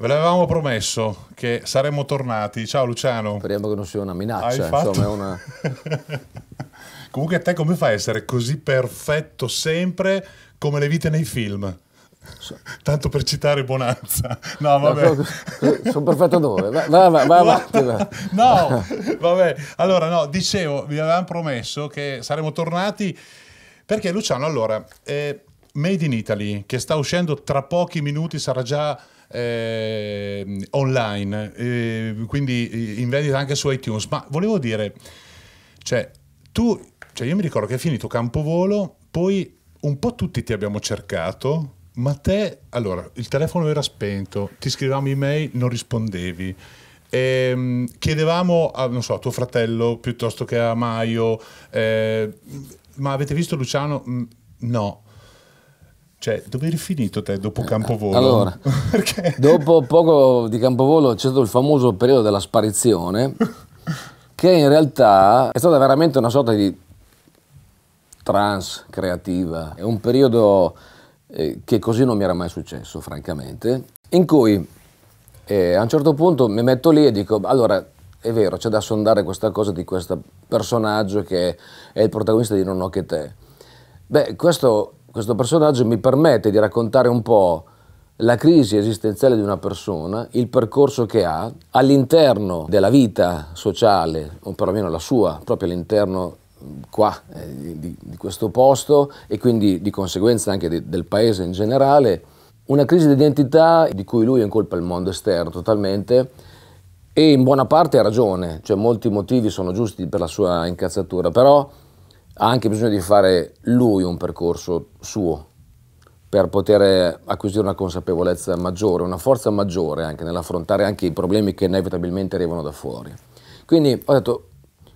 Ve l'avevamo promesso che saremmo tornati. Ciao Luciano. Speriamo che non sia una minaccia. Fatto... Insomma, una... Comunque, te come fai a essere così perfetto sempre come le vite nei film? So. Tanto per citare Bonanza, no, vabbè, no, sono perfetto dove? Va, va, va, va, va. No, vabbè. Allora, no, dicevo, vi avevamo promesso che saremmo tornati perché Luciano, allora, eh, Made in Italy che sta uscendo tra pochi minuti, sarà già eh, online, eh, quindi in vendita anche su iTunes. Ma volevo dire, cioè, tu, cioè io mi ricordo che hai finito Campovolo, poi un po' tutti ti abbiamo cercato, ma te, allora, il telefono era spento, ti scrivevamo email, non rispondevi. E, ehm, chiedevamo a, so, a, tuo fratello piuttosto che a Maio, eh, ma avete visto Luciano? Mm, no. Cioè, dove eri finito te dopo Campovolo? Allora, dopo poco di Campovolo c'è stato il famoso periodo della sparizione, che in realtà è stata veramente una sorta di trans creativa. È un periodo eh, che così non mi era mai successo, francamente, in cui eh, a un certo punto mi metto lì e dico, allora, è vero, c'è da sondare questa cosa di questo personaggio che è il protagonista di Non ho che te. Beh, questo questo personaggio mi permette di raccontare un po' la crisi esistenziale di una persona, il percorso che ha all'interno della vita sociale, o perlomeno la sua, proprio all'interno mm, qua eh, di, di, questo posto e quindi di conseguenza anche de, del paese in generale, una crisi di identità di cui lui è in colpa il mondo esterno totalmente e in buona parte ha ragione, cioè molti motivi sono giusti per la sua incazzatura, però ha anche bisogno di fare lui un percorso suo per poter acquisire una consapevolezza maggiore, una forza maggiore anche nell'affrontare anche i problemi che inevitabilmente arrivano da fuori. Quindi ho detto,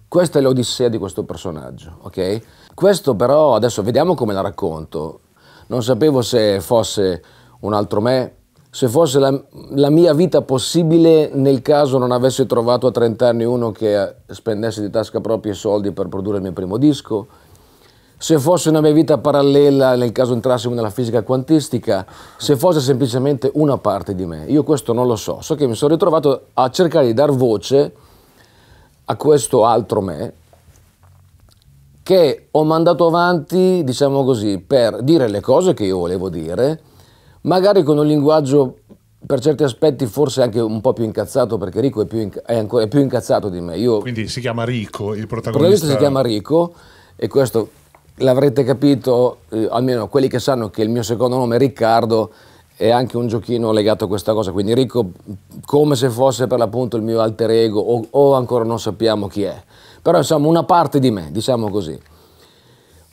questa è l'odissea di questo personaggio, ok? Questo però, adesso vediamo come la racconto, non sapevo se fosse un altro me, se fosse la, la, mia vita possibile nel caso non avessi trovato a 30 anni uno che eh, spendesse di tasca propria i soldi per produrre il mio primo disco, se fosse una mia vita parallela nel caso entrassimo nella fisica quantistica, se fosse semplicemente una parte di me. Io questo non lo so, so che mi sono ritrovato a cercare di dar voce a questo altro me che ho mandato avanti, diciamo così, per dire le cose che io volevo dire, magari con un linguaggio per certi aspetti forse anche un po' più incazzato perché Rico è più, inc è ancora, è più incazzato di me. Io, Quindi si chiama Rico il protagonista. Il protagonista si chiama Rico e questo l'avrete capito, eh, almeno quelli che sanno che il mio secondo nome è Riccardo è anche un giochino legato a questa cosa, quindi Rico come se fosse per l'appunto il mio alter ego o, o ancora non sappiamo chi è, però insomma una parte di me, diciamo così.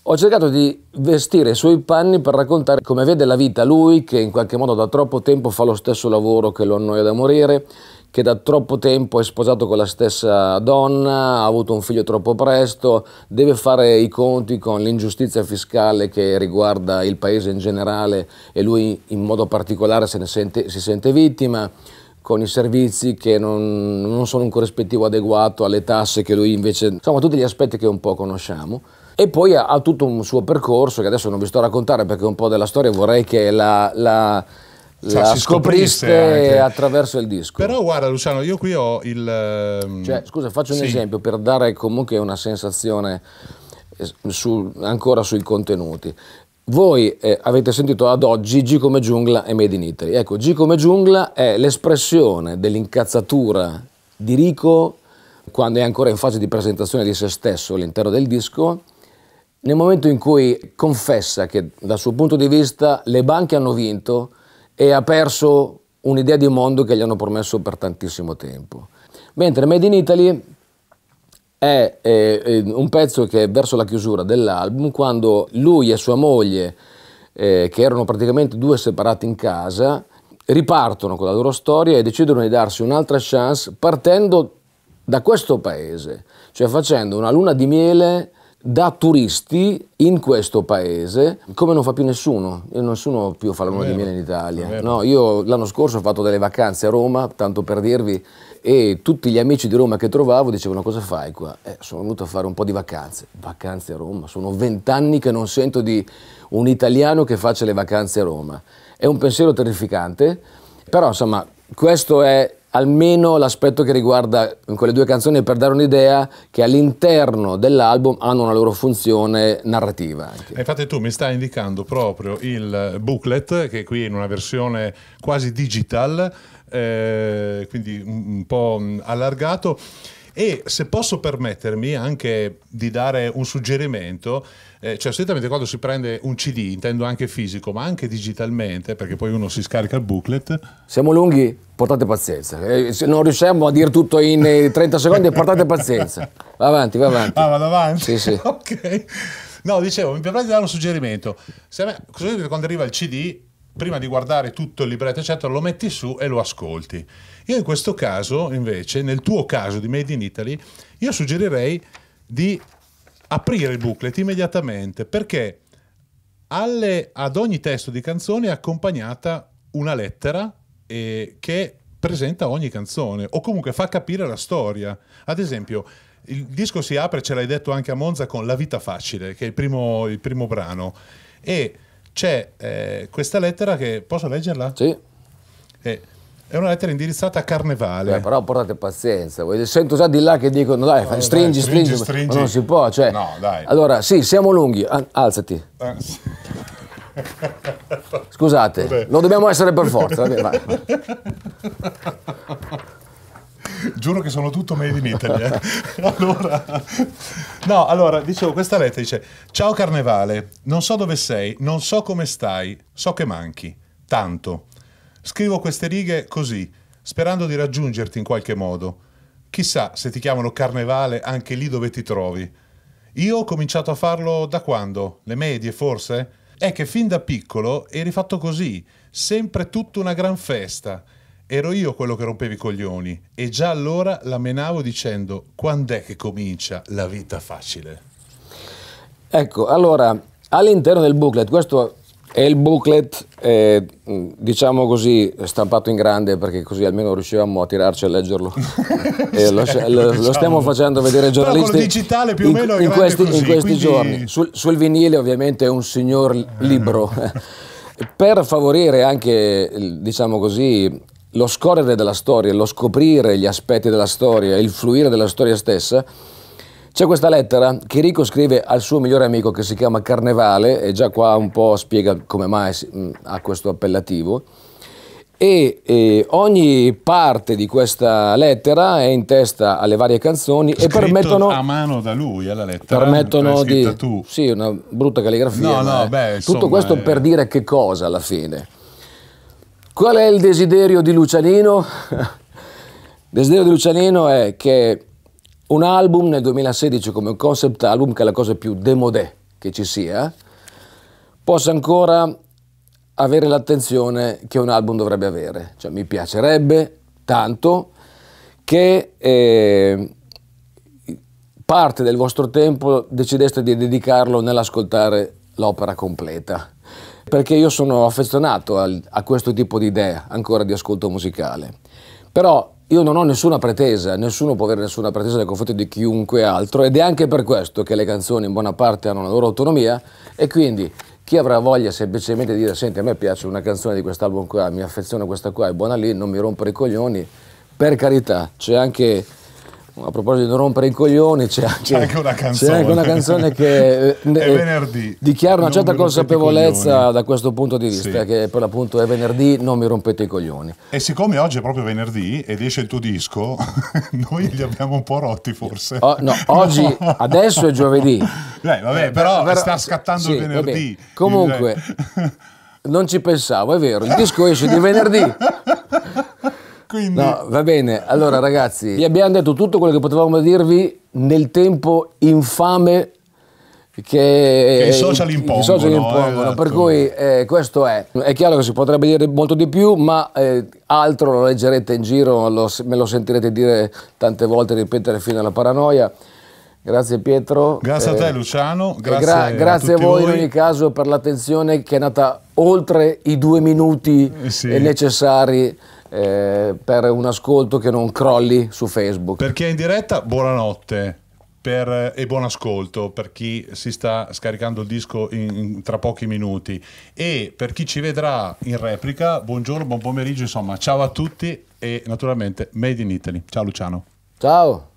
Ho cercato di vestire i suoi panni per raccontare come vede la vita lui, che in qualche modo da troppo tempo fa lo stesso lavoro che lo annoia da morire, che da troppo tempo è sposato con la stessa donna, ha avuto un figlio troppo presto, deve fare i conti con l'ingiustizia fiscale che riguarda il paese in generale e lui in modo particolare se ne sente, si sente vittima con i servizi che non, non sono un corrispettivo adeguato alle tasse che lui invece, insomma tutti gli aspetti che un po' conosciamo e poi ha, ha, tutto un suo percorso che adesso non vi sto a raccontare perché un po' della storia vorrei che la, la cioè, la si scopriste attraverso il disco. Però guarda Luciano, io qui ho il... Ehm, cioè, scusa, faccio un esempio per dare comunque una sensazione eh, su, ancora sui contenuti. Voi eh, avete sentito ad oggi G come giungla e Made in Italy. Ecco, G come giungla è l'espressione dell'incazzatura di Rico quando è ancora in fase di presentazione di se stesso all'interno del disco nel momento in cui confessa che dal suo punto di vista le banche hanno vinto e ha perso un'idea di mondo che gli hanno promesso per tantissimo tempo. Mentre Made in Italy è, eh, un pezzo che è verso la chiusura dell'album, quando lui e sua moglie, eh, che erano praticamente due separati in casa, ripartono con la loro storia e decidono di darsi un'altra chance partendo da questo paese, cioè facendo una luna di miele da turisti in questo paese come non fa più nessuno nessuno più fa la luna di miele in Italia no, io l'anno scorso ho fatto delle vacanze a Roma tanto per dirvi e tutti gli amici di Roma che trovavo dicevano cosa fai qua eh, sono venuto a fare un po' di vacanze vacanze a Roma sono vent'anni che non sento di un italiano che faccia le vacanze a Roma è un pensiero terrificante però insomma questo è almeno l'aspetto che riguarda quelle due canzoni per dare un'idea che all'interno dell'album hanno una loro funzione narrativa. Infatti tu mi stai indicando proprio il booklet che qui in una versione quasi digital, eh, quindi un po' allargato e se posso permettermi anche di dare un suggerimento, eh, cioè solitamente quando si prende un CD, intendo anche fisico, ma anche digitalmente, perché poi uno si scarica il booklet. Siamo lunghi, portate pazienza. Eh, se non riusciamo a dire tutto in 30 eh, secondi, portate pazienza. Va avanti, va avanti. Ah, vado avanti? Sì, sì. ok. No, dicevo, mi piacerebbe dare un suggerimento. Se me, quando arriva il CD, prima di guardare tutto il libretto, eccetera, lo metti su e lo ascolti. Io in questo caso, invece, nel tuo caso di Made in Italy, io suggerirei di aprire il booklet immediatamente perché alle, ad ogni testo di canzone è accompagnata una lettera eh, che presenta ogni canzone o comunque fa capire la storia. Ad esempio, il disco si apre, ce l'hai detto anche a Monza, con La vita facile, che è il primo, il primo brano. E c'è eh, questa lettera che posso leggerla? Sì. Eh, è una lettera indirizzata a Carnevale. Eh, però portate pazienza, sento già di là che dicono dai, no, stringi, dai, stringi, stringi, stringi. non si può, cioè. No, dai. Allora, sì, siamo lunghi, alzati. Scusate, Vabbè. non dobbiamo essere per forza. Vabbè, vai. Giuro che sono tutto made in Italy. Eh. Allora, no, allora, dicevo, questa lettera dice: Ciao Carnevale, non so dove sei, non so come stai, so che manchi. Tanto. Scrivo queste righe così, sperando di raggiungerti in qualche modo. Chissà se ti chiamano Carnevale anche lì dove ti trovi. Io ho cominciato a farlo da quando? Le medie forse? È che fin da piccolo eri fatto così, sempre tutta una gran festa ero io quello che rompevi i coglioni e già allora la menavo dicendo quando è che comincia la vita facile? Ecco, allora all'interno del booklet, questo è il booklet, eh, diciamo così, stampato in grande perché così almeno riuscivamo a tirarci a leggerlo. eh, lo, lo, lo, diciamo. stiamo facendo vedere ai giornalisti. Però digitale più o meno in, in questi, così, in questi quindi... giorni. Sul, sul, vinile ovviamente è un signor libro. Eh. per favorire anche, diciamo così, lo scorrere della storia, lo scoprire gli aspetti della storia, il fluire della storia stessa, c'è questa lettera che Rico scrive al suo migliore amico che si chiama Carnevale, e già qua un po' spiega come mai mm, ha questo appellativo, e, e ogni parte di questa lettera è in testa alle varie canzoni Scritto e permettono... a mano da lui alla eh, lettera, permettono di... Tu. Sì, una brutta calligrafia. No, no, beh, insomma, tutto questo è... per eh. dire che cosa alla fine? Qual è il desiderio di Lucianino? il desiderio di Lucianino è che un album nel 2016 come un concept album, che è la cosa più demodè che ci sia, possa ancora avere l'attenzione che un album dovrebbe avere. Cioè, mi piacerebbe tanto che eh, parte del vostro tempo decideste di dedicarlo nell'ascoltare l'opera completa perché io sono affezionato al, a questo tipo di idea ancora di ascolto musicale. Però io non ho nessuna pretesa, nessuno può avere nessuna pretesa nei confronti di chiunque altro ed è anche per questo che le canzoni in buona parte hanno la loro autonomia e quindi chi avrà voglia semplicemente di dire senti a me piace una canzone di quest'album qua, mi affeziona questa qua, è buona lì, non mi rompere i coglioni, per carità, c'è anche a proposito di non rompere i coglioni, c'è anche, anche, una, canzone. C'è anche una canzone che è eh, eh, venerdì, dichiara una certa consapevolezza da questo punto di vista, sì. che per l'appunto è venerdì, non mi rompete i coglioni. E siccome oggi è proprio venerdì ed esce il tuo disco, noi li abbiamo un po' rotti forse. Oh, no, oggi, no. adesso è giovedì. Beh, vabbè, eh, però, però sta scattando sì, il venerdì. Vabbè. Comunque... Il... Non ci pensavo, è vero, il disco esce di venerdì, quindi... No, va bene. Allora, ragazzi, vi abbiamo detto tutto quello che potevamo dirvi nel tempo infame che, che i social impongono. I social impongono eh, esatto. Per cui eh, questo è. È chiaro che si potrebbe dire molto di più, ma eh, altro lo leggerete in giro, lo, me lo sentirete dire tante volte, ripetere fino alla paranoia. Grazie Pietro. Grazie eh, a te Luciano. Grazie, gra a, grazie a, voi, voi, in ogni caso per l'attenzione che è nata oltre i due minuti eh sì. necessari eh, per un ascolto che non crolli su Facebook. Per chi è in diretta, buonanotte. Per, e buon ascolto per chi si sta scaricando il disco in, in, tra pochi minuti e per chi ci vedrà in replica buongiorno, buon pomeriggio, insomma ciao a tutti e naturalmente Made in Italy. Ciao Luciano. Ciao.